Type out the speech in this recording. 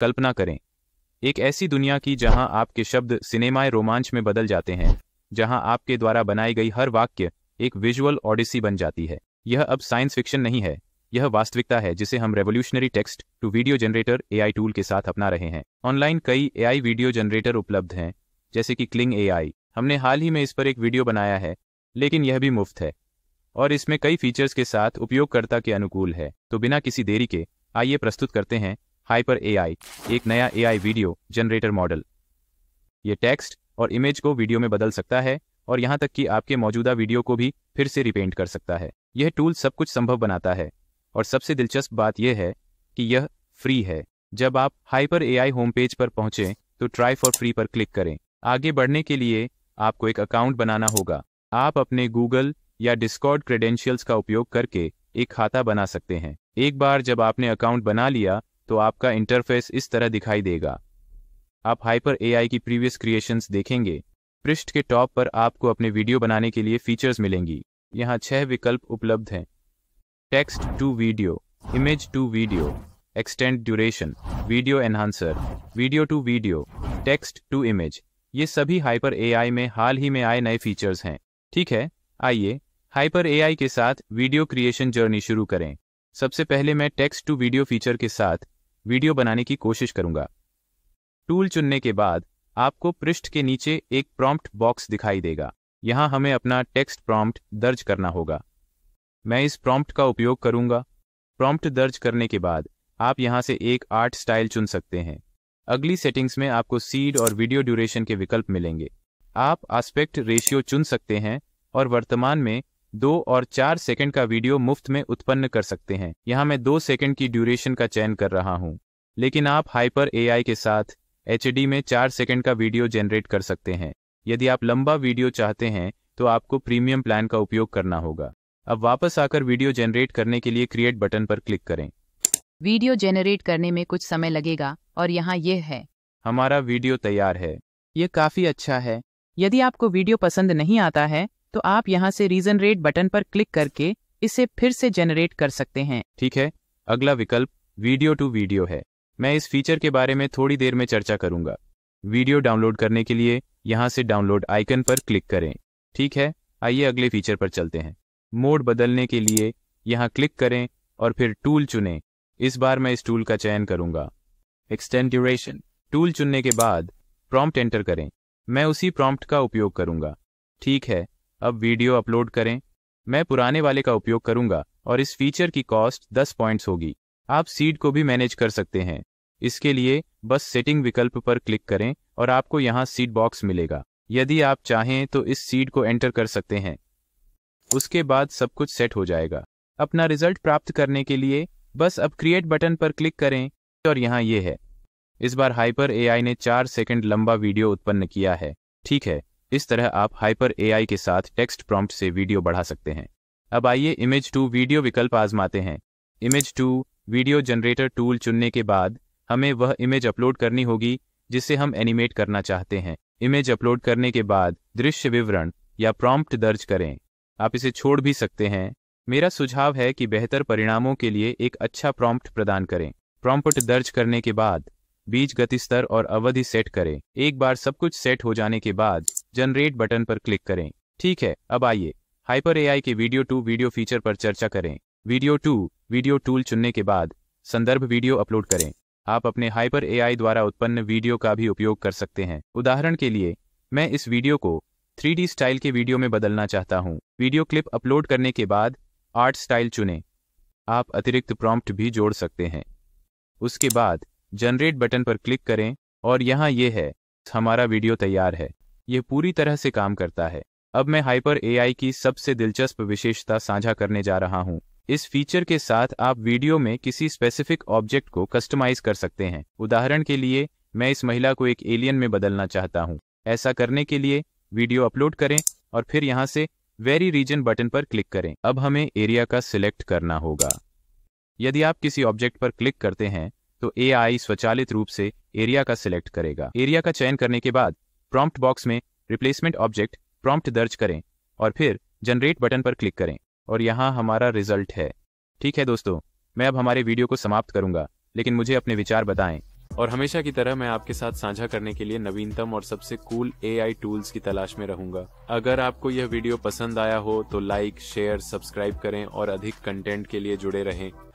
कल्पना करें एक ऐसी दुनिया की जहां आपके शब्द सिनेमाए रोमांच में बदल जाते हैं जहां आपके द्वारा बनाई गई हर वाक्य एक विजुअल ऑडिसी बन जाती है यह अब साइंस फिक्शन नहीं है यह वास्तविकता है जिसे हम revolutionary text to video generator a tool के साथ अपना रहे हैं ऑनलाइन कई ए वीडियो जनरेटर उपलब्ध हैं जैसे कि क्लिंग ए हमने हाल ही में इस पर एक वीडियो बनाया है लेकिन यह भी मुफ्त है और इसमें कई फीचर्स के साथ उपयोगकर्ता के अनुकूल है तो बिना किसी देरी के आइए प्रस्तुत करते हैं हाइपर एआई एक नया एआई वीडियो जनरेटर मॉडल ये टेक्स्ट और इमेज को वीडियो में बदल सकता है और यहाँ तक कि आपके मौजूदा वीडियो को भी फिर से रिपेंट कर सकता है यह टूल सब कुछ संभव बनाता है और सबसे दिलचस्प बात यह है कि यह फ्री है जब आप हाइपर एआई होम पेज पर पहुंचे तो ट्राई फॉर फ्री पर क्लिक करें आगे बढ़ने के लिए आपको एक अकाउंट बनाना होगा आप अपने गूगल या डिस्कॉर्ड क्रेडेंशियल्स का उपयोग करके एक खाता बना सकते हैं एक बार जब आपने अकाउंट बना लिया तो आपका इंटरफेस इस तरह दिखाई देगा आप हाइपर एआई की प्रीवियस क्रिएशंस देखेंगे पृष्ठ के टॉप पर आपको अपने वीडियो बनाने के लिए फीचर्स मिलेंगी यहाँ छह विकल्प उपलब्ध हैं text to video image to video extend duration video enhancer video to video text to image ये सभी हाइपर एआई में हाल ही में आए नए फीचर्स हैं ठीक है आइए हाइपर एआई के साथ वीडियो क्रिएशन जर्नी शुरू करें सबसे पहले मैं टेक्स्ट टू वीडियो फीचर के साथ वीडियो बनाने की कोशिश करूंगा टूल चुनने के बाद आपको पृष्ठ के नीचे एक प्रॉम्प्ट बॉक्स दिखाई देगा यहां हमें अपना टेक्स्ट प्रॉम्प्ट दर्ज करना होगा मैं इस प्रॉम्प्ट का उपयोग करूंगा प्रॉम्प्ट दर्ज करने के बाद आप यहां से एक आर्ट स्टाइल चुन सकते हैं अगली सेटिंग्स में आपको सीड और वीडियो ड्यूरेशन के विकल्प मिलेंगे आप आस्पेक्ट रेशियो चुन सकते हैं और वर्तमान में दो और चार सेकंड का वीडियो मुफ्त में उत्पन्न कर सकते हैं यहाँ मैं दो सेकंड की ड्यूरेशन का चयन कर रहा हूँ लेकिन आप हाइपर ए के साथ एच में चार सेकंड का वीडियो जनरेट कर सकते हैं यदि आप लंबा वीडियो चाहते हैं तो आपको प्रीमियम प्लान का उपयोग करना होगा अब वापस आकर वीडियो जनरेट करने के लिए क्रिएट बटन पर क्लिक करें वीडियो जेनरेट करने में कुछ समय लगेगा और यहाँ यह है हमारा वीडियो तैयार है ये काफी अच्छा है यदि आपको वीडियो पसंद नहीं आता है तो आप यहाँ से रीजन रेट बटन पर क्लिक करके इसे फिर से जनरेट कर सकते हैं ठीक है अगला विकल्प वीडियो टू वीडियो है मैं इस फीचर के बारे में थोड़ी देर में चर्चा करूंगा वीडियो डाउनलोड करने के लिए यहाँ से डाउनलोड आइकन पर क्लिक करें ठीक है आइए अगले फीचर पर चलते हैं मोड बदलने के लिए यहाँ क्लिक करें और फिर टूल चुने इस बार मैं इस टूल का चयन करूंगा एक्सटेंड ड्यूरेशन टूल चुनने के बाद प्रॉम्प्ट एंटर करें मैं उसी प्रॉम्प्ट का उपयोग करूंगा ठीक है अब वीडियो अपलोड करें मैं पुराने वाले का उपयोग करूंगा और इस फीचर की कॉस्ट 10 पॉइंट्स होगी आप सीड को भी मैनेज कर सकते हैं इसके लिए बस सेटिंग विकल्प पर क्लिक करें और आपको यहाँ सीड बॉक्स मिलेगा यदि आप चाहें तो इस सीड को एंटर कर सकते हैं उसके बाद सब कुछ सेट हो जाएगा अपना रिजल्ट प्राप्त करने के लिए बस अब क्रिएट बटन पर क्लिक करें और यहाँ ये है इस बार हाइपर एआई ने चार सेकंड लंबा वीडियो उत्पन्न किया है ठीक है इस तरह आप हाइपर ए के साथ टेक्स्ट प्रॉम्प्ट से वीडियो बढ़ा सकते हैं अब आइए इमेज टू वीडियो विकल्प आजमाते हैं image to video generator tool चुनने के बाद हमें वह इमेज अपलोड करनी होगी जिसे हम एनिमेट करना चाहते हैं इमेज अपलोड करने के बाद दृश्य विवरण या प्रॉम्प्ट दर्ज करें आप इसे छोड़ भी सकते हैं मेरा सुझाव है कि बेहतर परिणामों के लिए एक अच्छा प्रॉम्प्ट प्रदान करें प्रॉम्प्ट दर्ज करने के बाद बीज गति स्तर और अवधि सेट करें एक बार सब कुछ सेट हो जाने के बाद जनरेट बटन पर क्लिक करें ठीक है अब आइए हाइपर एआई के वीडियो टू वीडियो फीचर पर चर्चा करें वीडियो टू वीडियो टूल चुनने के बाद संदर्भ वीडियो अपलोड करें आप अपने हाइपर एआई द्वारा उत्पन्न वीडियो का भी उपयोग कर सकते हैं उदाहरण के लिए मैं इस वीडियो को थ्री स्टाइल के वीडियो में बदलना चाहता हूँ वीडियो क्लिप अपलोड करने के बाद आर्ट स्टाइल चुनें आप अतिरिक्त प्रॉम्प्ट भी जोड़ सकते हैं उसके बाद जनरेट बटन पर क्लिक करें और यहाँ ये है हमारा वीडियो तैयार है ये पूरी तरह से काम करता है अब मैं हाइपर एआई की सबसे दिलचस्प विशेषता साझा करने जा रहा हूँ इस फीचर के साथ आप वीडियो में किसी स्पेसिफिक ऑब्जेक्ट को कस्टमाइज कर सकते हैं उदाहरण के लिए मैं इस महिला को एक एलियन में बदलना चाहता हूँ ऐसा करने के लिए वीडियो अपलोड करें और फिर यहाँ से वेरी रीजन बटन पर क्लिक करें अब हमें एरिया का सिलेक्ट करना होगा यदि आप किसी ऑब्जेक्ट पर क्लिक करते हैं तो आई स्वचालित रूप से एरिया का सिलेक्ट करेगा एरिया का चयन करने के बाद प्रॉम्प्ट बॉक्स में रिप्लेसमेंट ऑब्जेक्ट प्रॉम्प्ट दर्ज करें और फिर जनरेट बटन पर क्लिक करें और यहाँ हमारा रिजल्ट है ठीक है दोस्तों मैं अब हमारे वीडियो को समाप्त करूंगा लेकिन मुझे अपने विचार बताएं और हमेशा की तरह मैं आपके साथ साझा करने के लिए नवीनतम और सबसे कूल ए टूल्स की तलाश में रहूंगा अगर आपको यह वीडियो पसंद आया हो तो लाइक शेयर सब्सक्राइब करें और अधिक कंटेंट के लिए जुड़े रहें